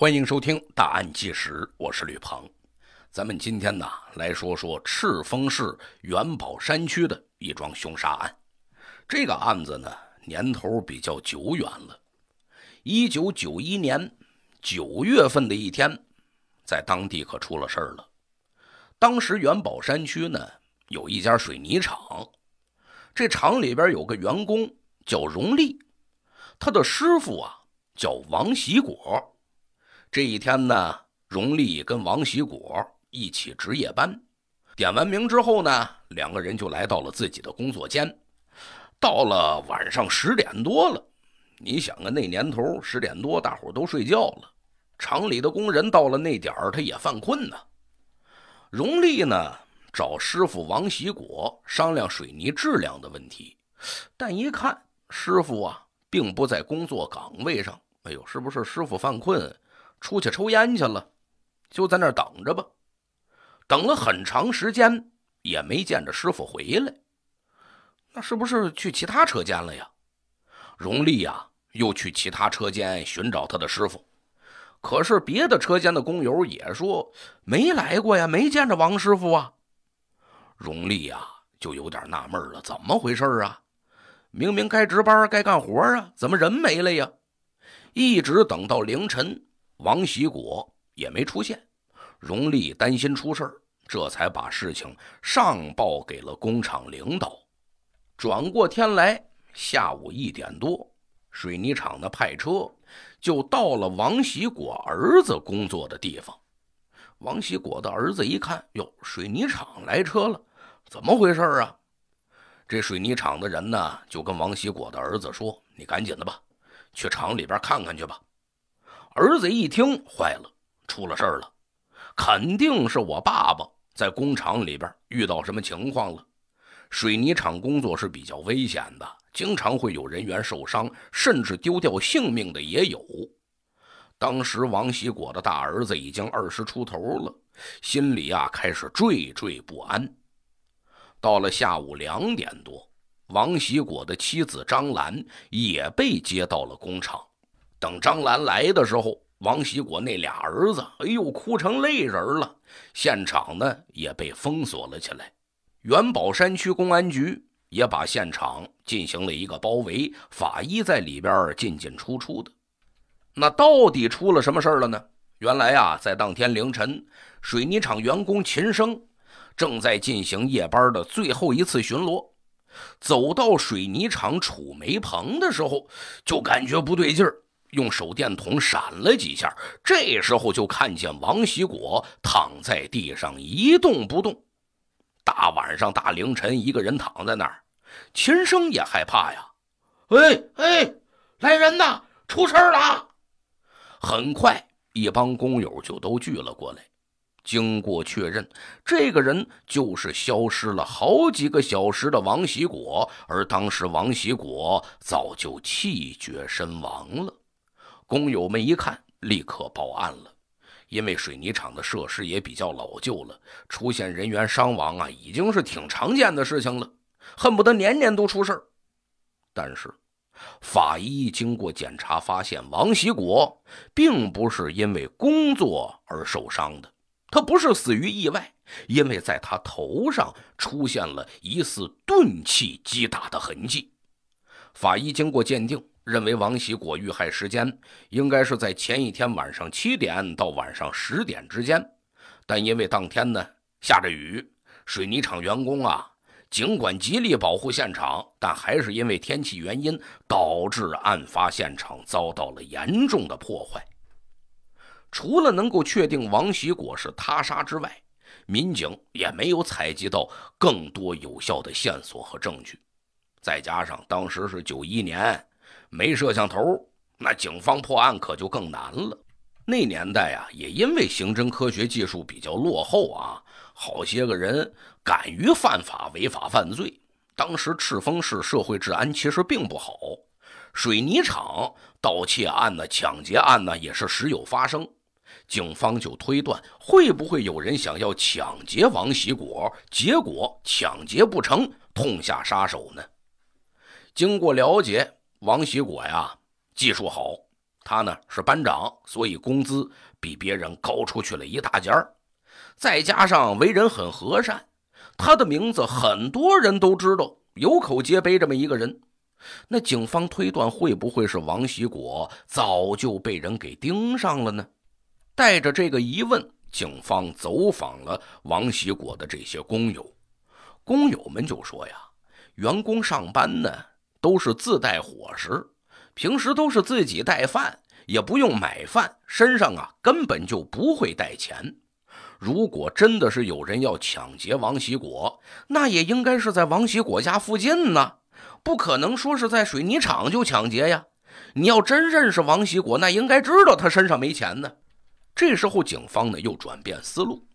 欢迎收听《大案纪实》，我是吕鹏。咱们今天呢，来说说赤峰市元宝山区的一桩凶杀案。这个案子呢，年头比较久远了。一九九一年九月份的一天，在当地可出了事儿了。当时元宝山区呢，有一家水泥厂，这厂里边有个员工叫荣利，他的师傅啊叫王喜果。这一天呢，荣利跟王喜果一起值夜班。点完名之后呢，两个人就来到了自己的工作间。到了晚上十点多了，你想啊，那年头十点多，大伙都睡觉了。厂里的工人到了那点儿，他也犯困呢。荣利呢，找师傅王喜果商量水泥质量的问题，但一看师傅啊，并不在工作岗位上。哎呦，是不是师傅犯困？出去抽烟去了，就在那儿等着吧。等了很长时间，也没见着师傅回来。那是不是去其他车间了呀？荣利呀，又去其他车间寻找他的师傅。可是别的车间的工友也说没来过呀，没见着王师傅啊。荣利呀，就有点纳闷了，怎么回事啊？明明该值班该干活啊，怎么人没了呀？一直等到凌晨。王喜果也没出现，荣利担心出事这才把事情上报给了工厂领导。转过天来，下午一点多，水泥厂的派车就到了王喜果儿子工作的地方。王喜果的儿子一看，哟，水泥厂来车了，怎么回事啊？这水泥厂的人呢，就跟王喜果的儿子说：“你赶紧的吧，去厂里边看看去吧。”儿子一听，坏了，出了事儿了，肯定是我爸爸在工厂里边遇到什么情况了。水泥厂工作是比较危险的，经常会有人员受伤，甚至丢掉性命的也有。当时王喜果的大儿子已经二十出头了，心里啊开始惴惴不安。到了下午两点多，王喜果的妻子张兰也被接到了工厂。等张兰来的时候，王喜国那俩儿子，哎呦，哭成泪人了。现场呢也被封锁了起来，元宝山区公安局也把现场进行了一个包围，法医在里边进进出出的。那到底出了什么事了呢？原来啊，在当天凌晨，水泥厂员工秦生正在进行夜班的最后一次巡逻，走到水泥厂储煤棚的时候，就感觉不对劲儿。用手电筒闪了几下，这时候就看见王喜果躺在地上一动不动。大晚上大凌晨，一个人躺在那儿，秦生也害怕呀。哎哎，来人呐，出事了！很快，一帮工友就都聚了过来。经过确认，这个人就是消失了好几个小时的王喜果，而当时王喜果早就气绝身亡了。工友们一看，立刻报案了。因为水泥厂的设施也比较老旧了，出现人员伤亡啊，已经是挺常见的事情了，恨不得年年都出事但是，法医经过检查发现，王喜国并不是因为工作而受伤的，他不是死于意外，因为在他头上出现了疑似钝器击打的痕迹。法医经过鉴定。认为王喜果遇害时间应该是在前一天晚上七点到晚上十点之间，但因为当天呢下着雨，水泥厂员工啊尽管极力保护现场，但还是因为天气原因导致案发现场遭到了严重的破坏。除了能够确定王喜果是他杀之外，民警也没有采集到更多有效的线索和证据。再加上当时是九一年。没摄像头，那警方破案可就更难了。那年代啊，也因为刑侦科学技术比较落后啊，好些个人敢于犯法、违法犯罪。当时赤峰市社会治安其实并不好，水泥厂盗窃案呢、抢劫案呢也是时有发生。警方就推断，会不会有人想要抢劫王喜果，结果抢劫不成，痛下杀手呢？经过了解。王喜果呀，技术好，他呢是班长，所以工资比别人高出去了一大截儿。再加上为人很和善，他的名字很多人都知道，有口皆碑这么一个人。那警方推断，会不会是王喜果早就被人给盯上了呢？带着这个疑问，警方走访了王喜果的这些工友，工友们就说呀：“员工上班呢。”都是自带伙食，平时都是自己带饭，也不用买饭，身上啊根本就不会带钱。如果真的是有人要抢劫王喜果，那也应该是在王喜果家附近呢，不可能说是在水泥厂就抢劫呀。你要真认识王喜果，那应该知道他身上没钱呢。这时候警方呢又转变思路，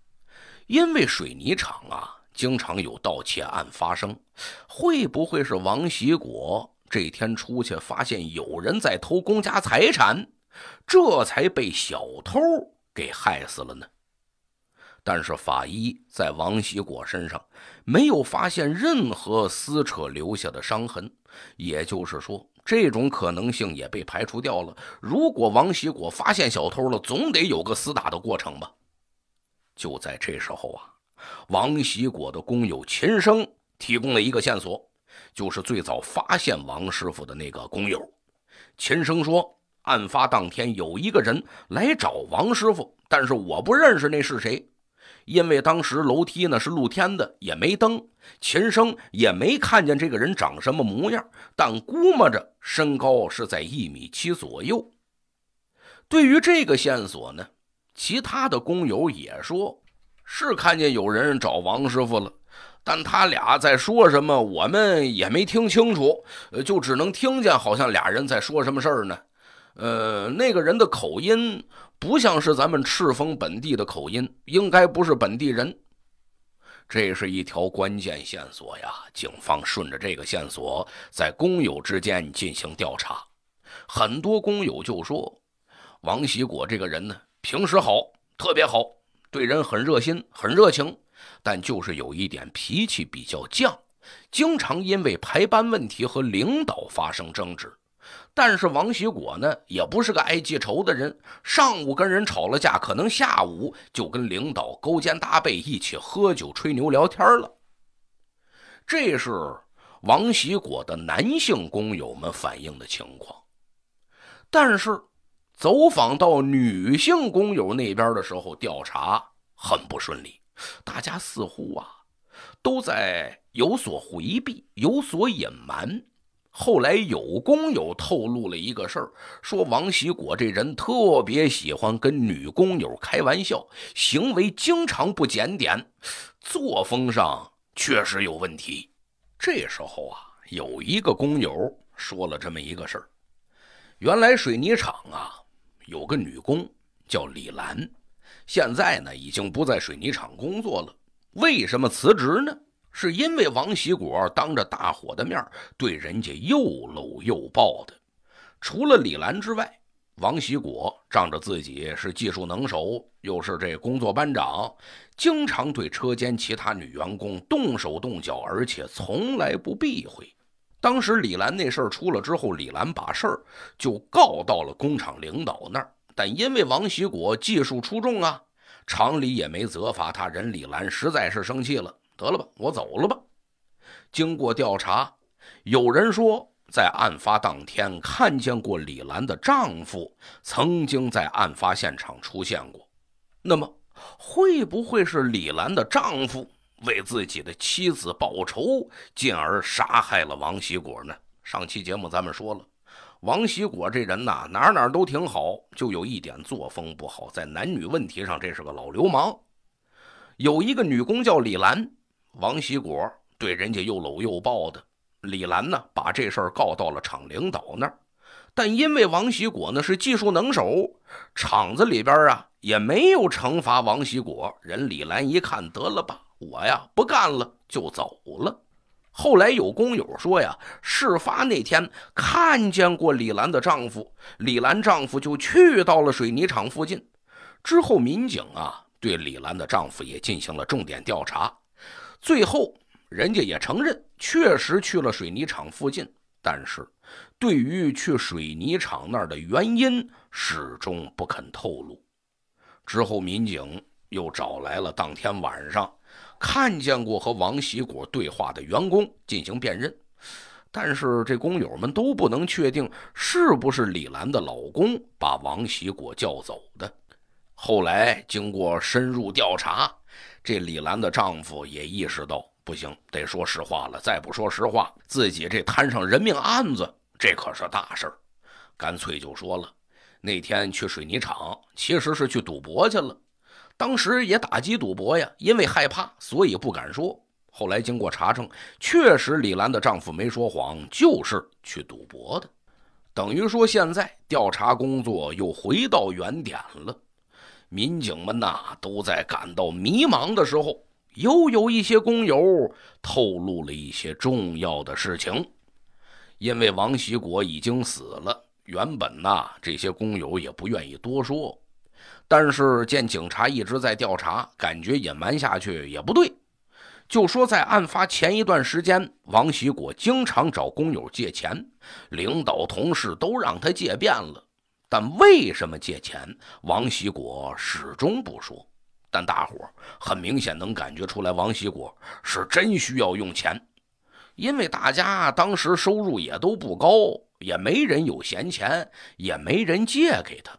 因为水泥厂啊。经常有盗窃案发生，会不会是王喜果这天出去发现有人在偷公家财产，这才被小偷给害死了呢？但是法医在王喜果身上没有发现任何撕扯留下的伤痕，也就是说，这种可能性也被排除掉了。如果王喜果发现小偷了，总得有个厮打的过程吧？就在这时候啊。王喜果的工友秦生提供了一个线索，就是最早发现王师傅的那个工友。秦生说，案发当天有一个人来找王师傅，但是我不认识那是谁，因为当时楼梯呢是露天的，也没灯，秦生也没看见这个人长什么模样，但估摸着身高是在一米七左右。对于这个线索呢，其他的工友也说。是看见有人找王师傅了，但他俩在说什么，我们也没听清楚，呃，就只能听见好像俩人在说什么事儿呢。呃，那个人的口音不像是咱们赤峰本地的口音，应该不是本地人。这是一条关键线索呀！警方顺着这个线索，在工友之间进行调查，很多工友就说，王喜果这个人呢，平时好，特别好。对人很热心，很热情，但就是有一点脾气比较犟，经常因为排班问题和领导发生争执。但是王喜国呢，也不是个爱记仇的人，上午跟人吵了架，可能下午就跟领导勾肩搭背，一起喝酒、吹牛、聊天了。这是王喜国的男性工友们反映的情况，但是。走访到女性工友那边的时候，调查很不顺利，大家似乎啊都在有所回避，有所隐瞒。后来有工友透露了一个事儿，说王喜果这人特别喜欢跟女工友开玩笑，行为经常不检点，作风上确实有问题。这时候啊，有一个工友说了这么一个事儿，原来水泥厂啊。有个女工叫李兰，现在呢已经不在水泥厂工作了。为什么辞职呢？是因为王喜果当着大伙的面对人家又搂又抱的。除了李兰之外，王喜果仗着自己是技术能手，又是这工作班长，经常对车间其他女员工动手动脚，而且从来不避讳。当时李兰那事儿出了之后，李兰把事儿就告到了工厂领导那儿，但因为王喜国技术出众啊，厂里也没责罚他人。李兰实在是生气了，得了吧，我走了吧。经过调查，有人说在案发当天看见过李兰的丈夫曾经在案发现场出现过，那么会不会是李兰的丈夫？为自己的妻子报仇，进而杀害了王喜果呢？上期节目咱们说了，王喜果这人呐，哪哪都挺好，就有一点作风不好，在男女问题上，这是个老流氓。有一个女工叫李兰，王喜果对人家又搂又抱的。李兰呢，把这事儿告到了厂领导那儿，但因为王喜果呢是技术能手，厂子里边啊也没有惩罚王喜果。人李兰一看，得了吧。我呀不干了，就走了。后来有工友说呀，事发那天看见过李兰的丈夫。李兰丈夫就去到了水泥厂附近。之后民警啊对李兰的丈夫也进行了重点调查，最后人家也承认确实去了水泥厂附近，但是对于去水泥厂那儿的原因始终不肯透露。之后民警又找来了当天晚上。看见过和王喜果对话的员工进行辨认，但是这工友们都不能确定是不是李兰的老公把王喜果叫走的。后来经过深入调查，这李兰的丈夫也意识到不行，得说实话了。再不说实话，自己这摊上人命案子，这可是大事儿。干脆就说了，那天去水泥厂其实是去赌博去了。当时也打击赌博呀，因为害怕，所以不敢说。后来经过查证，确实李兰的丈夫没说谎，就是去赌博的。等于说，现在调查工作又回到原点了。民警们呐，都在感到迷茫的时候，又有一些工友透露了一些重要的事情。因为王喜国已经死了，原本呐，这些工友也不愿意多说。但是见警察一直在调查，感觉隐瞒下去也不对，就说在案发前一段时间，王喜果经常找工友借钱，领导同事都让他借遍了，但为什么借钱，王喜果始终不说。但大伙很明显能感觉出来，王喜果是真需要用钱，因为大家当时收入也都不高，也没人有闲钱，也没人借给他。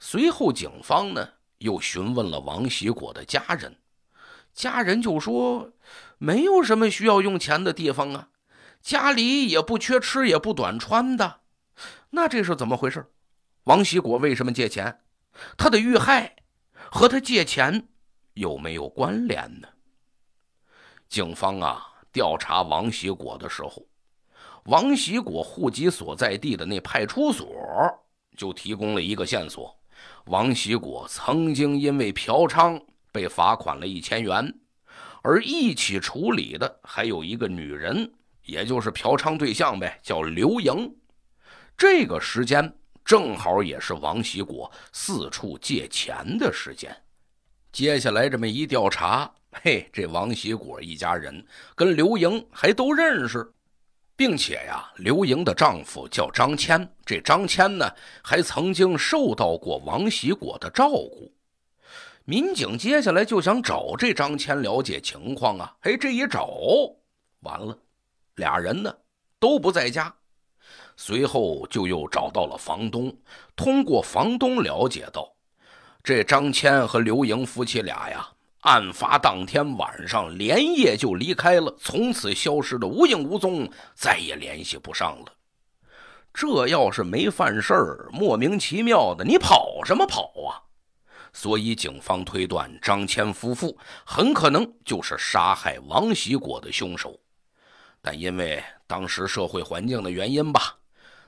随后，警方呢又询问了王喜果的家人，家人就说没有什么需要用钱的地方啊，家里也不缺吃也不短穿的。那这是怎么回事？王喜果为什么借钱？他的遇害和他借钱有没有关联呢？警方啊调查王喜果的时候，王喜果户籍所在地的那派出所就提供了一个线索。王喜果曾经因为嫖娼被罚款了一千元，而一起处理的还有一个女人，也就是嫖娼对象呗，叫刘莹。这个时间正好也是王喜果四处借钱的时间。接下来这么一调查，嘿，这王喜果一家人跟刘莹还都认识。并且呀，刘莹的丈夫叫张谦，这张谦呢还曾经受到过王喜果的照顾。民警接下来就想找这张谦了解情况啊，哎，这一找完了，俩人呢都不在家。随后就又找到了房东，通过房东了解到，这张谦和刘莹夫妻俩呀。案发当天晚上，连夜就离开了，从此消失的无影无踪，再也联系不上了。这要是没犯事儿，莫名其妙的，你跑什么跑啊？所以警方推断，张谦夫妇很可能就是杀害王喜果的凶手。但因为当时社会环境的原因吧，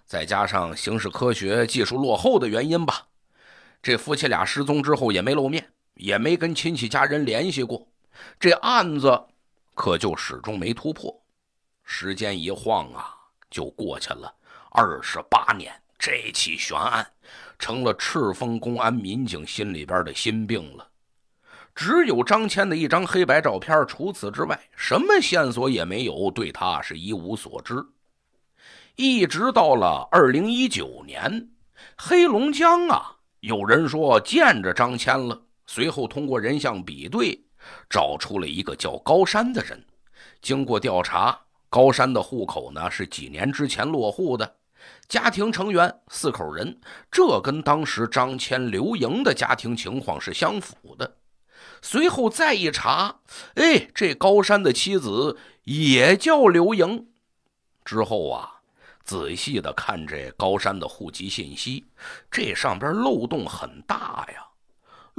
再加上刑事科学技术落后的原因吧，这夫妻俩失踪之后也没露面。也没跟亲戚家人联系过，这案子可就始终没突破。时间一晃啊，就过去了二十八年，这起悬案成了赤峰公安民警心里边的心病了。只有张谦的一张黑白照片，除此之外什么线索也没有，对他是一无所知。一直到了二零一九年，黑龙江啊，有人说见着张谦了。随后通过人像比对，找出了一个叫高山的人。经过调查，高山的户口呢是几年之前落户的，家庭成员四口人，这跟当时张骞、刘盈的家庭情况是相符的。随后再一查，哎，这高山的妻子也叫刘莹。之后啊，仔细的看这高山的户籍信息，这上边漏洞很大呀。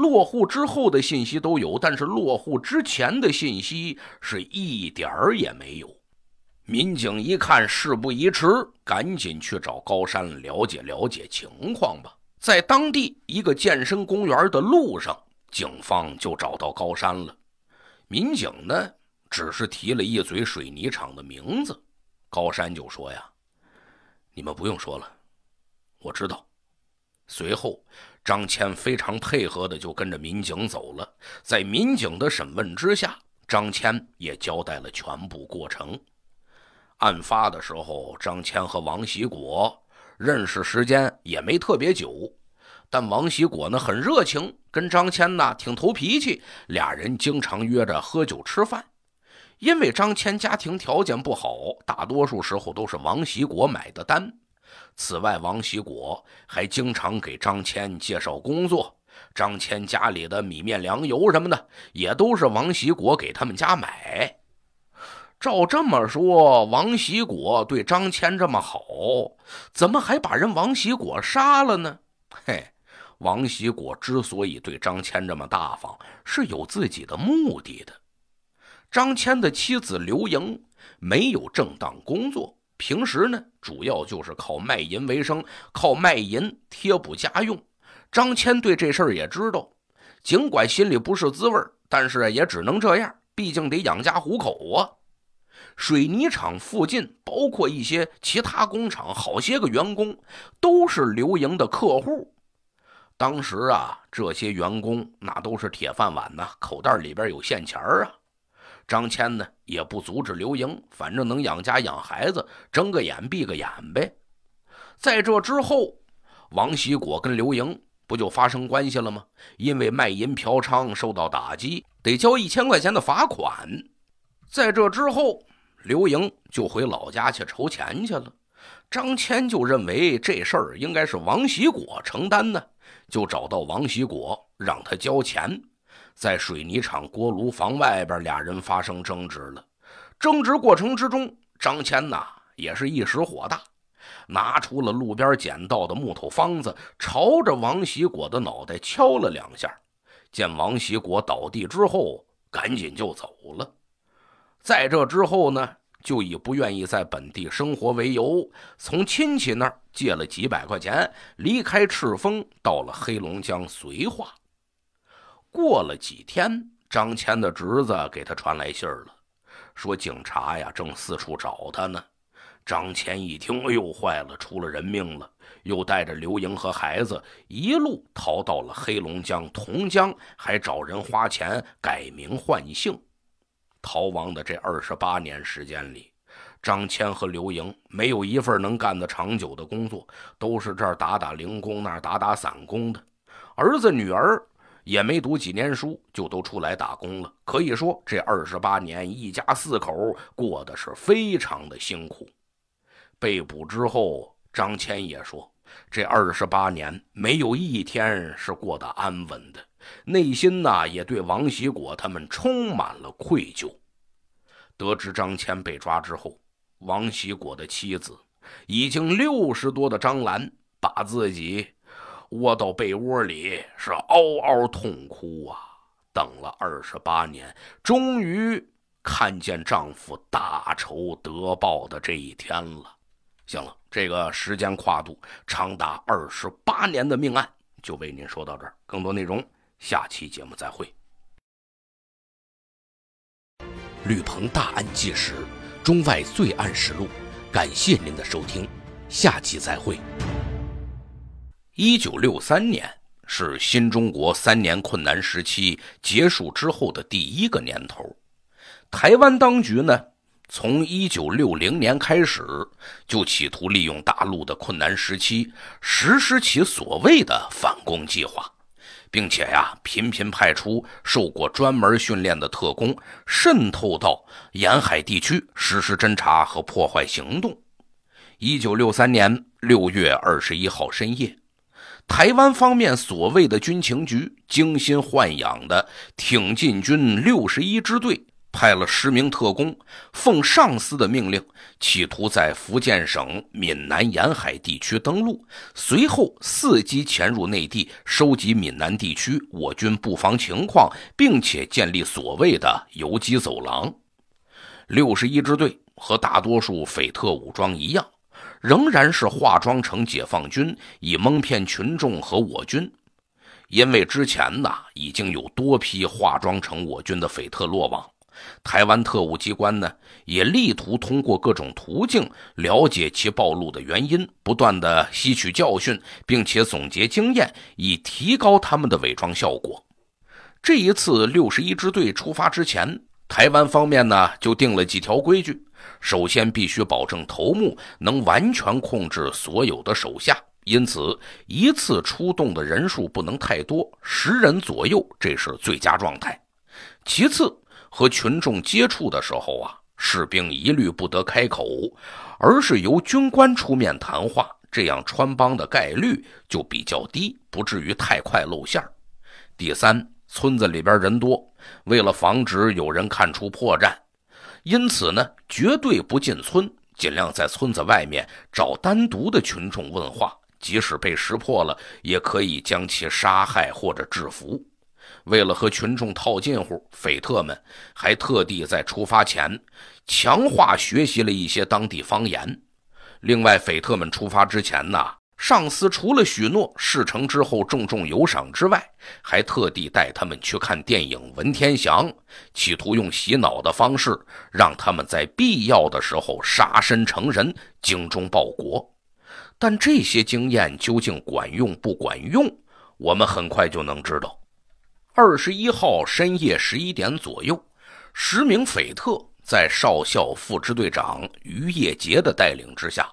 落户之后的信息都有，但是落户之前的信息是一点儿也没有。民警一看，事不宜迟，赶紧去找高山了解了解情况吧。在当地一个健身公园的路上，警方就找到高山了。民警呢，只是提了一嘴水泥厂的名字，高山就说：“呀，你们不用说了，我知道。”随后，张谦非常配合的就跟着民警走了。在民警的审问之下，张谦也交代了全部过程。案发的时候，张谦和王喜国认识时间也没特别久，但王喜国呢很热情，跟张谦呢挺投脾气，俩人经常约着喝酒吃饭。因为张谦家庭条件不好，大多数时候都是王喜国买的单。此外，王喜果还经常给张谦介绍工作。张谦家里的米面粮油什么的，也都是王喜果给他们家买。照这么说，王喜果对张谦这么好，怎么还把人王喜果杀了呢？嘿，王喜果之所以对张谦这么大方，是有自己的目的的。张谦的妻子刘莹没有正当工作。平时呢，主要就是靠卖淫为生，靠卖淫贴补家用。张谦对这事儿也知道，尽管心里不是滋味但是也只能这样，毕竟得养家糊口啊。水泥厂附近，包括一些其他工厂，好些个员工都是刘莹的客户。当时啊，这些员工那都是铁饭碗呢，口袋里边有现钱啊。张谦呢也不阻止刘盈，反正能养家养孩子，睁个眼闭个眼呗。在这之后，王喜果跟刘盈不就发生关系了吗？因为卖淫嫖娼受到打击，得交一千块钱的罚款。在这之后，刘盈就回老家去筹钱去了。张谦就认为这事儿应该是王喜果承担的，就找到王喜果让他交钱。在水泥厂锅炉房外边，俩人发生争执了。争执过程之中，张谦呐也是一时火大，拿出了路边捡到的木头方子，朝着王喜果的脑袋敲了两下。见王喜果倒地之后，赶紧就走了。在这之后呢，就以不愿意在本地生活为由，从亲戚那儿借了几百块钱，离开赤峰，到了黑龙江绥化。过了几天，张谦的侄子给他传来信儿了，说警察呀正四处找他呢。张谦一听，哎呦坏了，出了人命了！又带着刘莹和孩子一路逃到了黑龙江同江，还找人花钱改名换姓。逃亡的这二十八年时间里，张谦和刘莹没有一份能干得长久的工作，都是这儿打打零工，那儿打打散工的。儿子女儿。也没读几年书，就都出来打工了。可以说，这二十八年，一家四口过得是非常的辛苦。被捕之后，张谦也说，这二十八年没有一天是过得安稳的，内心呢也对王喜果他们充满了愧疚。得知张谦被抓之后，王喜果的妻子已经六十多的张兰，把自己。窝到被窝里是嗷嗷痛哭啊！等了二十八年，终于看见丈夫大仇得报的这一天了。行了，这个时间跨度长达二十八年的命案就为您说到这儿，更多内容下期节目再会。吕鹏大案纪实，中外罪案实录，感谢您的收听，下期再会。一九六三年是新中国三年困难时期结束之后的第一个年头，台湾当局呢，从一九六零年开始就企图利用大陆的困难时期实施其所谓的反攻计划，并且呀，频频派出受过专门训练的特工渗透到沿海地区实施侦查和破坏行动。一九六三年六月二十一号深夜。台湾方面所谓的军情局精心豢养的挺进军六十一支队派了十名特工，奉上司的命令，企图在福建省闽南沿海地区登陆，随后伺机潜入内地，收集闽南地区我军布防情况，并且建立所谓的游击走廊。六十一支队和大多数匪特武装一样。仍然是化妆成解放军，以蒙骗群众和我军。因为之前呢，已经有多批化妆成我军的匪特落网，台湾特务机关呢，也力图通过各种途径了解其暴露的原因，不断的吸取教训，并且总结经验，以提高他们的伪装效果。这一次，六十一支队出发之前，台湾方面呢，就定了几条规矩。首先，必须保证头目能完全控制所有的手下，因此一次出动的人数不能太多，十人左右，这是最佳状态。其次，和群众接触的时候啊，士兵一律不得开口，而是由军官出面谈话，这样穿帮的概率就比较低，不至于太快露馅。第三，村子里边人多，为了防止有人看出破绽。因此呢，绝对不进村，尽量在村子外面找单独的群众问话，即使被识破了，也可以将其杀害或者制服。为了和群众套近乎，匪特们还特地在出发前强化学习了一些当地方言。另外，匪特们出发之前呢。上司除了许诺事成之后重重有赏之外，还特地带他们去看电影《文天祥》，企图用洗脑的方式让他们在必要的时候杀身成仁、精忠报国。但这些经验究竟管用不管用，我们很快就能知道。二十一号深夜十一点左右，十名匪特在少校副支队长于业杰的带领之下。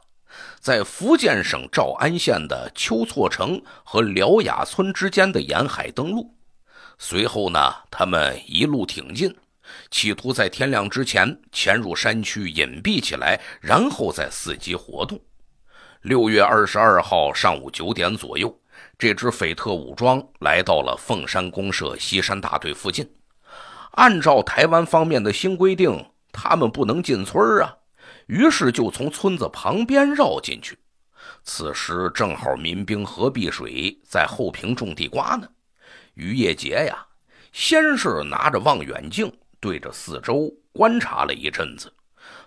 在福建省诏安县的丘厝城和辽雅村之间的沿海登陆，随后呢，他们一路挺进，企图在天亮之前潜入山区隐蔽起来，然后再伺机活动。六月二十二号上午九点左右，这支匪特武装来到了凤山公社西山大队附近。按照台湾方面的新规定，他们不能进村啊。于是就从村子旁边绕进去。此时正好民兵何碧水在后坪种地瓜呢。于业杰呀，先是拿着望远镜对着四周观察了一阵子，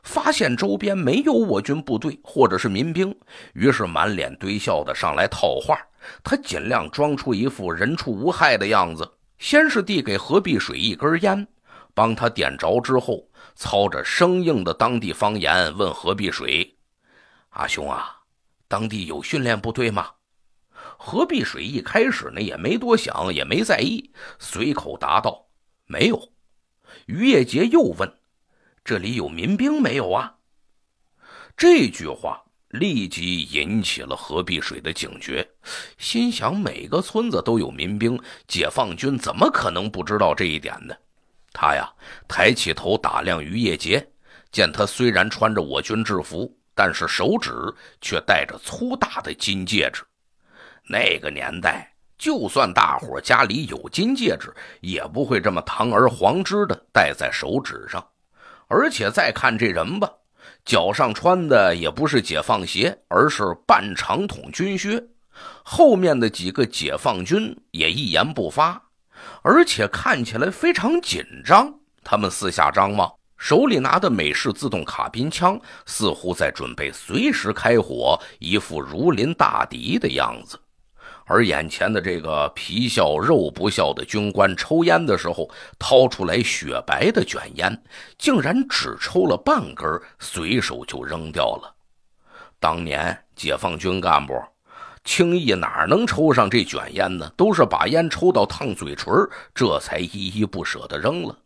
发现周边没有我军部队或者是民兵，于是满脸堆笑的上来套话。他尽量装出一副人畜无害的样子，先是递给何碧水一根烟。帮他点着之后，操着生硬的当地方言问何碧水：“阿兄啊，当地有训练部队吗？”何碧水一开始呢也没多想，也没在意，随口答道：“没有。”于业杰又问：“这里有民兵没有啊？”这句话立即引起了何碧水的警觉，心想：每个村子都有民兵，解放军怎么可能不知道这一点呢？他呀，抬起头打量于叶杰，见他虽然穿着我军制服，但是手指却戴着粗大的金戒指。那个年代，就算大伙家里有金戒指，也不会这么堂而皇之的戴在手指上。而且再看这人吧，脚上穿的也不是解放鞋，而是半长筒军靴。后面的几个解放军也一言不发。而且看起来非常紧张，他们四下张望，手里拿的美式自动卡宾枪似乎在准备随时开火，一副如临大敌的样子。而眼前的这个皮笑肉不笑的军官，抽烟的时候掏出来雪白的卷烟，竟然只抽了半根，随手就扔掉了。当年解放军干部。轻易哪能抽上这卷烟呢？都是把烟抽到烫嘴唇这才依依不舍地扔了。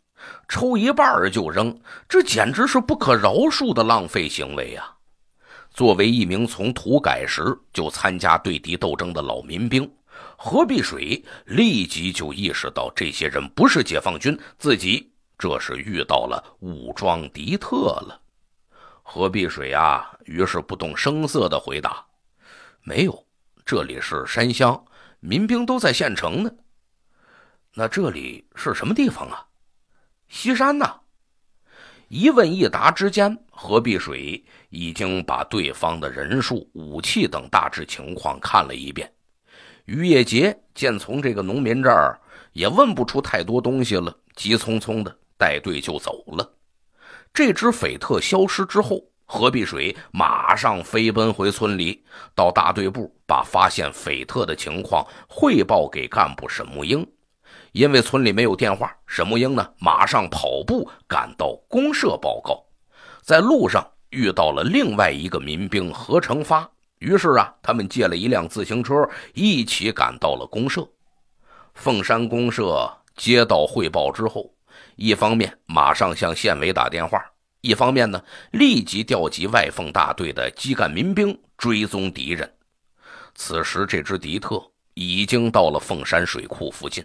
抽一半就扔，这简直是不可饶恕的浪费行为啊！作为一名从土改时就参加对敌斗争的老民兵，何碧水立即就意识到，这些人不是解放军，自己这是遇到了武装敌特了。何碧水啊，于是不动声色地回答：“没有。”这里是山乡，民兵都在县城呢。那这里是什么地方啊？西山呐！一问一答之间，何碧水已经把对方的人数、武器等大致情况看了一遍。于业杰见从这个农民这儿也问不出太多东西了，急匆匆的带队就走了。这支匪特消失之后。何碧水马上飞奔回村里，到大队部把发现匪特的情况汇报给干部沈木英。因为村里没有电话，沈木英呢马上跑步赶到公社报告。在路上遇到了另外一个民兵何成发，于是啊，他们借了一辆自行车，一起赶到了公社。凤山公社接到汇报之后，一方面马上向县委打电话。一方面呢，立即调集外奉大队的基干民兵追踪敌人。此时，这支敌特已经到了凤山水库附近，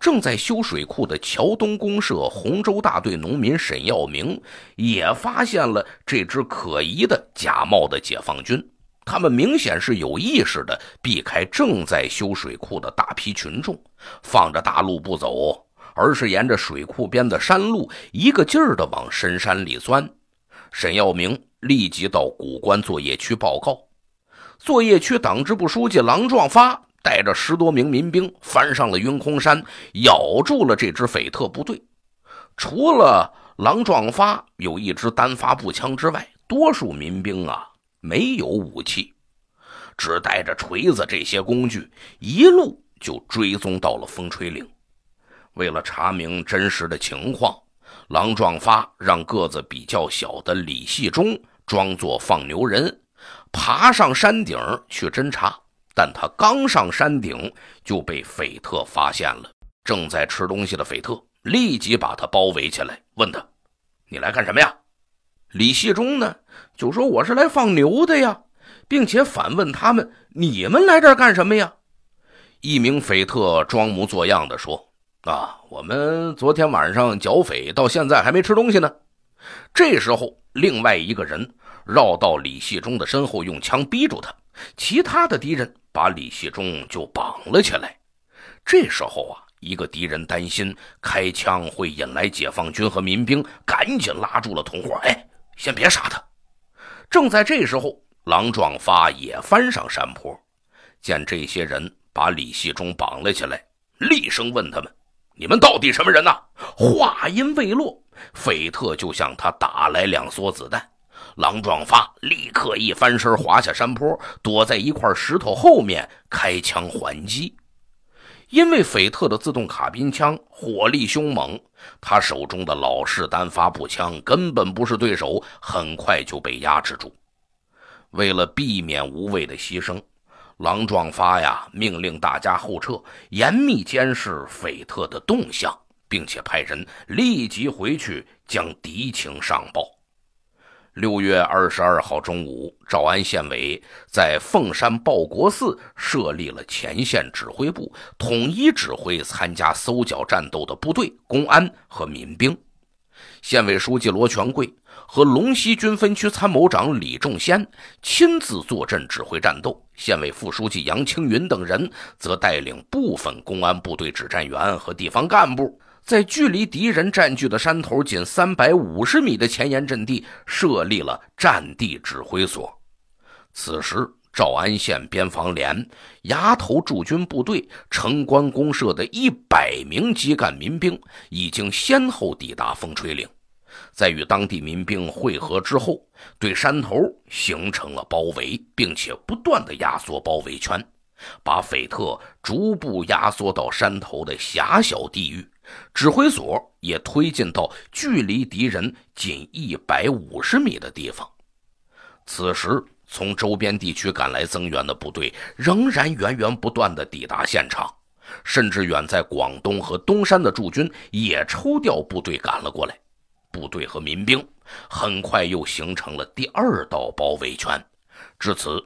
正在修水库的桥东公社洪州大队农民沈耀明也发现了这支可疑的假冒的解放军。他们明显是有意识的避开正在修水库的大批群众，放着大路不走。而是沿着水库边的山路，一个劲儿地往深山里钻。沈耀明立即到古关作业区报告。作业区党支部书记郎壮发带着十多名民兵翻上了云空山，咬住了这支匪特部队。除了郎壮发有一支单发步枪之外，多数民兵啊没有武器，只带着锤子这些工具，一路就追踪到了风吹岭。为了查明真实的情况，狼壮发让个子比较小的李细忠装作放牛人，爬上山顶去侦查。但他刚上山顶就被匪特发现了。正在吃东西的匪特立即把他包围起来，问他：“你来干什么呀？”李细忠呢就说：“我是来放牛的呀。”并且反问他们：“你们来这儿干什么呀？”一名匪特装模作样的说。啊，我们昨天晚上剿匪到现在还没吃东西呢。这时候，另外一个人绕到李系忠的身后，用枪逼住他，其他的敌人把李系忠就绑了起来。这时候啊，一个敌人担心开枪会引来解放军和民兵，赶紧拉住了同伙：“哎，先别杀他！”正在这时候，狼壮发也翻上山坡，见这些人把李系忠绑了起来，厉声问他们。你们到底什么人呐？话音未落，匪特就向他打来两梭子弹。狼壮发立刻一翻身滑下山坡，躲在一块石头后面开枪还击。因为匪特的自动卡宾枪火力凶猛，他手中的老式单发步枪根本不是对手，很快就被压制住。为了避免无谓的牺牲。狼壮发呀，命令大家后撤，严密监视匪特的动向，并且派人立即回去将敌情上报。六月二十二号中午，诏安县委在凤山报国寺设立了前线指挥部，统一指挥参加搜剿战斗的部队、公安和民兵。县委书记罗全贵。和龙溪军分区参谋长李仲先亲自坐镇指挥战斗，县委副书记杨青云等人则带领部分公安部队指战员和地方干部，在距离敌人占据的山头仅三百五十米的前沿阵地设立了战地指挥所。此时，诏安县边防连崖头驻军部队城关公社的一百名基干民兵已经先后抵达风吹岭。在与当地民兵会合之后，对山头形成了包围，并且不断的压缩包围圈，把匪特逐步压缩到山头的狭小地域。指挥所也推进到距离敌人仅一百五十米的地方。此时，从周边地区赶来增援的部队仍然源源不断的抵达现场，甚至远在广东和东山的驻军也抽调部队赶了过来。部队和民兵很快又形成了第二道包围圈。至此，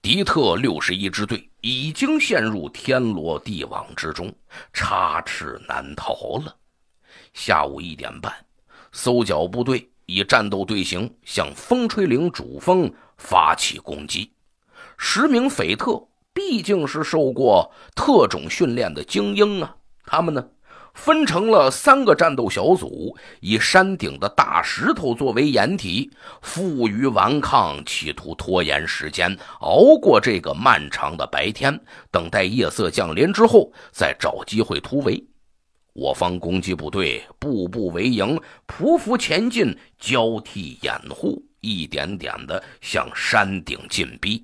敌特六十一支队已经陷入天罗地网之中，插翅难逃了。下午一点半，搜剿部队以战斗队形向风吹岭主峰发起攻击。十名匪特毕竟是受过特种训练的精英啊，他们呢？分成了三个战斗小组，以山顶的大石头作为掩体，负隅顽抗，企图拖延时间，熬过这个漫长的白天，等待夜色降临之后再找机会突围。我方攻击部队步步为营，匍匐前进，交替掩护，一点点的向山顶进逼。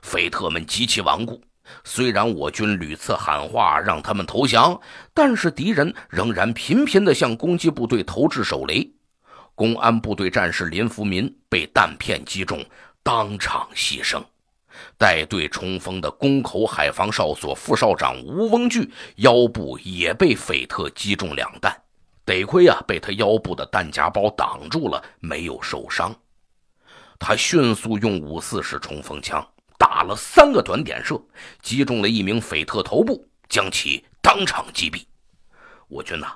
匪特们极其顽固。虽然我军屡次喊话让他们投降，但是敌人仍然频频的向攻击部队投掷手雷。公安部队战士林福民被弹片击中，当场牺牲。带队冲锋的宫口海防哨所副哨长吴翁巨腰部也被匪特击中两弹，得亏啊，被他腰部的弹夹包挡住了，没有受伤。他迅速用五四式冲锋枪。打了三个短点射，击中了一名匪特头部，将其当场击毙。我军呐，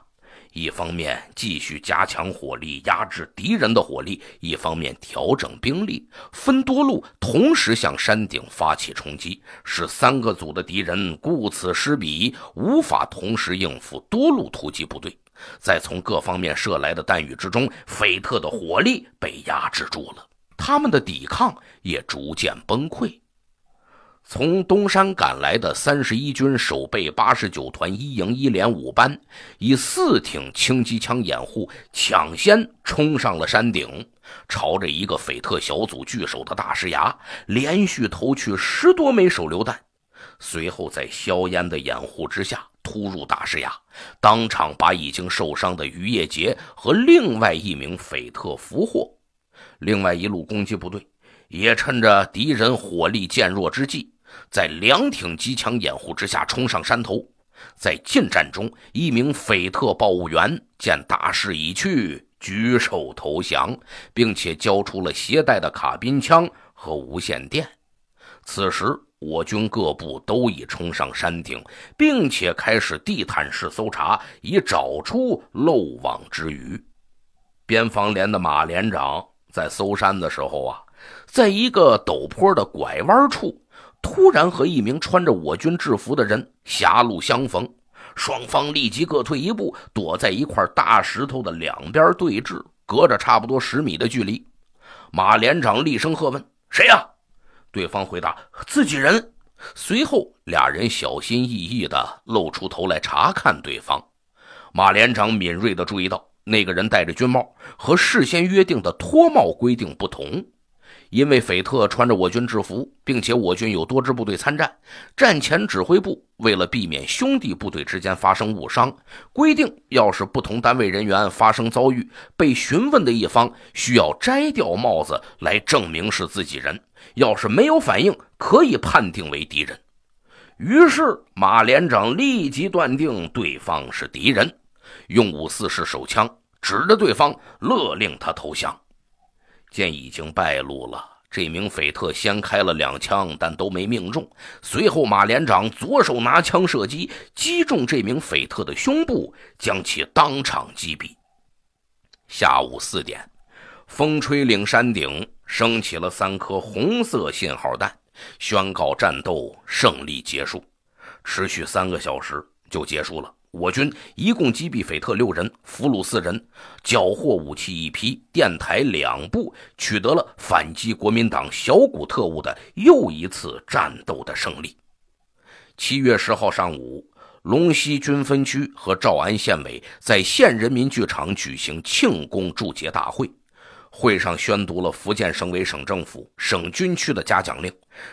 一方面继续加强火力压制敌人的火力，一方面调整兵力，分多路同时向山顶发起冲击，使三个组的敌人顾此失彼，无法同时应付多路突击部队。在从各方面射来的弹雨之中，匪特的火力被压制住了，他们的抵抗也逐渐崩溃。从东山赶来的三十一军守备八十九团一营一连五班，以四挺轻机枪掩护，抢先冲上了山顶，朝着一个匪特小组聚首的大石崖，连续投去十多枚手榴弹。随后，在硝烟的掩护之下突入大石崖，当场把已经受伤的于业杰和另外一名匪特俘获。另外一路攻击部队也趁着敌人火力渐弱之际。在两挺机枪掩护之下冲上山头，在近战中，一名匪特报务员见大势已去，举手投降，并且交出了携带的卡宾枪和无线电。此时，我军各部都已冲上山顶，并且开始地毯式搜查，以找出漏网之鱼。边防连的马连长在搜山的时候啊，在一个陡坡的拐弯处。突然和一名穿着我军制服的人狭路相逢，双方立即各退一步，躲在一块大石头的两边对峙，隔着差不多十米的距离。马连长厉声喝问：“谁呀？”对方回答：“自己人。”随后，俩人小心翼翼地露出头来查看对方。马连长敏锐地注意到，那个人戴着军帽，和事先约定的脱帽规定不同。因为斐特穿着我军制服，并且我军有多支部队参战，战前指挥部为了避免兄弟部队之间发生误伤，规定要是不同单位人员发生遭遇，被询问的一方需要摘掉帽子来证明是自己人；要是没有反应，可以判定为敌人。于是马连长立即断定对方是敌人，用五四式手枪指着对方，勒令他投降。见已经败露了，这名匪特先开了两枪，但都没命中。随后马连长左手拿枪射击，击中这名匪特的胸部，将其当场击毙。下午四点，风吹岭山顶升起了三颗红色信号弹，宣告战斗胜利结束。持续三个小时就结束了。我军一共击毙匪特六人，俘虏四人，缴获武器一批，电台两部，取得了反击国民党小股特务的又一次战斗的胜利。七月十号上午，龙溪军分区和诏安县委在县人民剧场举行庆功祝捷大会。会上宣读了福建省委、省政府、省军区的嘉奖令，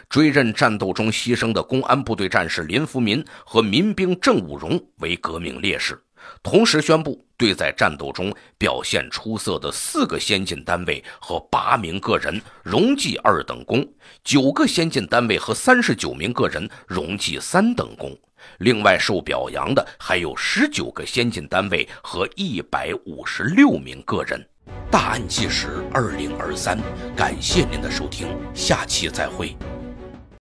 追认战斗中牺牲的公安部队战士林福民和民兵郑武荣为革命烈士。同时宣布，对在战斗中表现出色的四个先进单位和八名个人荣记二等功，九个先进单位和三十九名个人荣记三等功。另外受表扬的还有十九个先进单位和一百五十六名个人。大案纪实二零二三，感谢您的收听，下期再会。